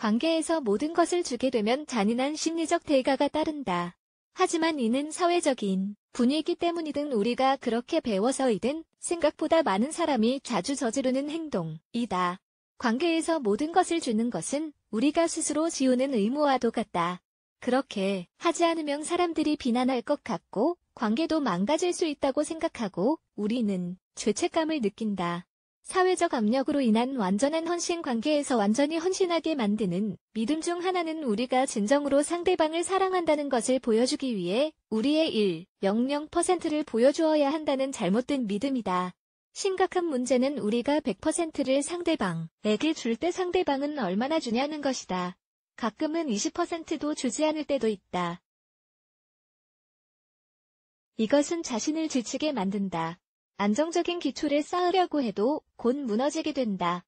관계에서 모든 것을 주게 되면 잔인한 심리적 대가가 따른다. 하지만 이는 사회적인 분위기 때문이든 우리가 그렇게 배워서이든 생각보다 많은 사람이 자주 저지르는 행동이다. 관계에서 모든 것을 주는 것은 우리가 스스로 지우는 의무와도 같다. 그렇게 하지 않으면 사람들이 비난할 것 같고 관계도 망가질 수 있다고 생각하고 우리는 죄책감을 느낀다. 사회적 압력으로 인한 완전한 헌신 관계에서 완전히 헌신하게 만드는 믿음 중 하나는 우리가 진정으로 상대방을 사랑한다는 것을 보여주기 위해 우리의 1, 00%를 보여주어야 한다는 잘못된 믿음이다. 심각한 문제는 우리가 100%를 상대방에게 줄 때 상대방은 얼마나 주냐는 것이다. 가끔은 20%도 주지 않을 때도 있다. 이것은 자신을 지치게 만든다. 안정적인 기초를 쌓으려고 해도 곧 무너지게 된다.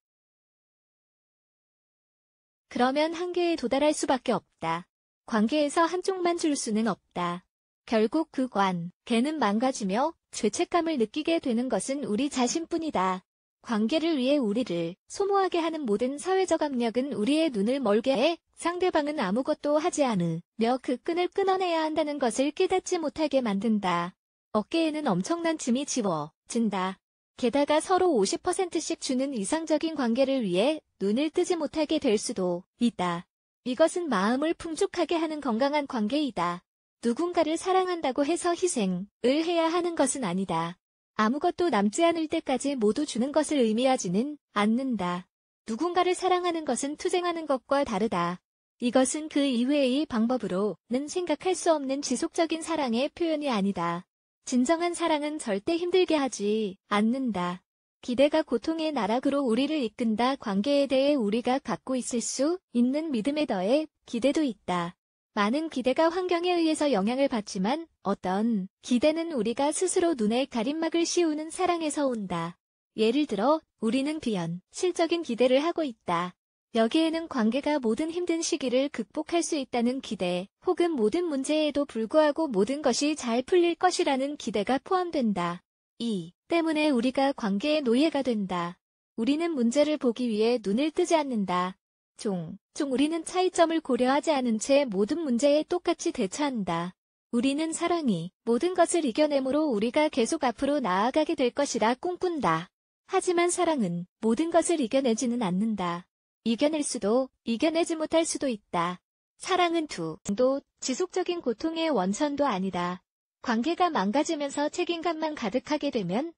그러면 한계에 도달할 수밖에 없다. 관계에서 한쪽만 줄 수는 없다. 결국 그 관, 개는 망가지며 죄책감을 느끼게 되는 것은 우리 자신뿐이다. 관계를 위해 우리를 소모하게 하는 모든 사회적 압력은 우리의 눈을 멀게 해 상대방은 아무것도 하지 않으며 그 끈을 끊어내야 한다는 것을 깨닫지 못하게 만든다. 어깨에는 엄청난 짐이 지워진다. 게다가 서로 50%씩 주는 이상적인 관계를 위해 눈을 뜨지 못하게 될 수도 있다. 이것은 마음을 풍족하게 하는 건강한 관계이다. 누군가를 사랑한다고 해서 희생을 해야 하는 것은 아니다. 아무것도 남지 않을 때까지 모두 주는 것을 의미하지는 않는다. 누군가를 사랑하는 것은 투쟁하는 것과 다르다. 이것은 그 이외의 방법으로는 생각할 수 없는 지속적인 사랑의 표현이 아니다. 진정한 사랑은 절대 힘들게 하지 않는다. 기대가 고통의 나락으로 우리를 이끈다. 관계에 대해 우리가 갖고 있을 수 있는 믿음에 더해 기대도 있다. 많은 기대가 환경에 의해서 영향을 받지만 어떤 기대는 우리가 스스로 눈에 가림막을 씌우는 사랑에서 온다. 예를 들어 우리는 비현 실적인 기대를 하고 있다. 여기에는 관계가 모든 힘든 시기를 극복할 수 있다는 기대, 혹은 모든 문제에도 불구하고 모든 것이 잘 풀릴 것이라는 기대가 포함된다. 2. 때문에 우리가 관계의 노예가 된다. 우리는 문제를 보기 위해 눈을 뜨지 않는다. 종, 종 우리는 차이점을 고려하지 않은 채 모든 문제에 똑같이 대처한다. 우리는 사랑이 모든 것을 이겨내므로 우리가 계속 앞으로 나아가게 될 것이라 꿈꾼다. 하지만 사랑은 모든 것을 이겨내지는 않는다. 이겨낼 수도 이겨내지 못할 수도 있다. 사랑은 두도 지속적인 고통의 원천도 아니다. 관계가 망가지면서 책임감만 가득하게 되면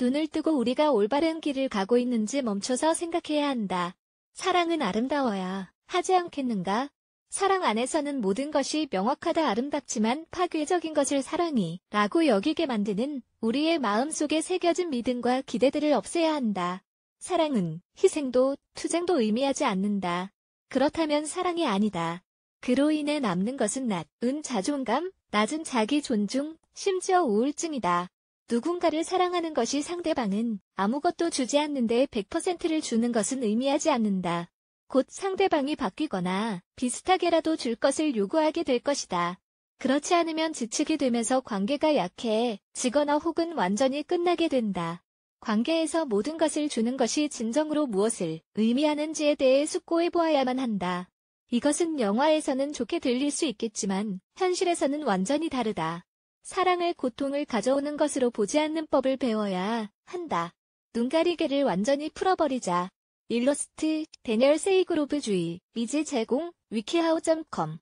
눈을 뜨고 우리가 올바른 길을 가고 있는지 멈춰서 생각해야 한다. 사랑은 아름다워야 하지 않겠는가? 사랑 안에서는 모든 것이 명확하다 아름답지만 파괴적인 것을 사랑이 라고 여기게 만드는 우리의 마음속에 새겨진 믿음과 기대들을 없애야 한다. 사랑은 희생도 투쟁도 의미하지 않는다. 그렇다면 사랑이 아니다. 그로 인해 남는 것은 낮은 자존감, 낮은 자기 존중, 심지어 우울증이다. 누군가를 사랑하는 것이 상대방은 아무것도 주지 않는데 100%를 주는 것은 의미하지 않는다. 곧 상대방이 바뀌거나 비슷하게라도 줄 것을 요구하게 될 것이다. 그렇지 않으면 지치게 되면서 관계가 약해 지거나 혹은 완전히 끝나게 된다. 관계에서 모든 것을 주는 것이 진정으로 무엇을 의미하는지에 대해 숙고해 보아야만 한다. 이것은 영화에서는 좋게 들릴 수 있겠지만 현실에서는 완전히 다르다. 사랑을 고통을 가져오는 것으로 보지 않는 법을 배워야 한다. 눈가리개를 완전히 풀어버리자. 일러스트, 데니얼 세이그로브 주의, 미지 제공, 위키하우.com